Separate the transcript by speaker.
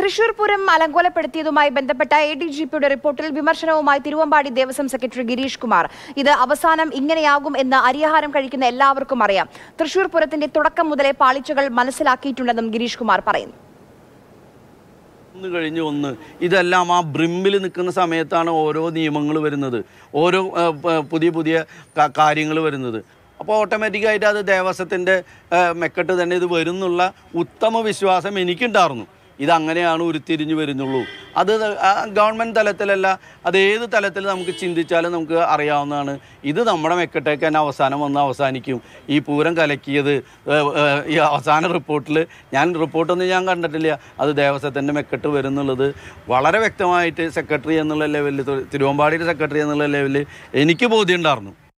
Speaker 1: തൃശൂർ പൂരം അലങ്കോലപ്പെടുത്തിയതുമായി ബന്ധപ്പെട്ട A D G പിയുടെ റിപ്പോർട്ടിൽ വിമർശനവുമായി തിരുവമ്പാടി ദേവസ്വം സെക്രട്ടറി ഗിരീഷ് കുമാർ ഇത് അവസാനം ഇങ്ങനെയാകും എന്ന് അരിയാഹാരം കഴിക്കുന്ന എല്ലാവർക്കും അറിയാം തൃശൂർ പൂരത്തിന്റെ തുടക്കം മുതലേ പാളിച്ചകൾ മനസ്സിലാക്കിയിട്ടുണ്ടെന്നും ഗിരീഷ് കുമാർ പറയുന്നു
Speaker 2: ഒന്ന് കഴിഞ്ഞ് ഒന്ന് ഇതെല്ലാം ആ ബ്രിമ്മിൽ നിൽക്കുന്ന സമയത്താണ് ഓരോ നിയമങ്ങൾ വരുന്നത് ഓരോ പുതിയ പുതിയ കാര്യങ്ങൾ വരുന്നത് അപ്പോൾ ഓട്ടോമാറ്റിക്കായിട്ട് അത് ദേവസ്വത്തിൻ്റെ മെക്കെട്ട് തന്നെ ഇത് വരുന്നുള്ള ഉത്തമ വിശ്വാസം എനിക്കുണ്ടായിരുന്നു ഇതങ്ങനെയാണ് ഉരുത്തിരിഞ്ഞു വരുന്നുള്ളൂ അത് ഗവൺമെൻറ് തലത്തിലല്ല അത് ഏത് തലത്തിൽ നമുക്ക് ചിന്തിച്ചാലും നമുക്ക് അറിയാവുന്നതാണ് ഇത് നമ്മുടെ മെക്കട്ടേക്ക് തന്നെ അവസാനം വന്ന് അവസാനിക്കും ഈ പൂരം കലക്കിയത് ഈ അവസാന റിപ്പോർട്ടിൽ ഞാൻ റിപ്പോർട്ടൊന്നും ഞാൻ കണ്ടിട്ടില്ല അത് ദേവസ്വത്തിൻ്റെ മെക്കെട്ട് വരുന്നുള്ളത് വളരെ വ്യക്തമായിട്ട് സെക്രട്ടറി എന്നുള്ള ലെവലിൽ തിരുവമ്പാടിയുടെ സെക്രട്ടറി എന്നുള്ള ലെവലിൽ എനിക്ക് ബോധ്യമുണ്ടായിരുന്നു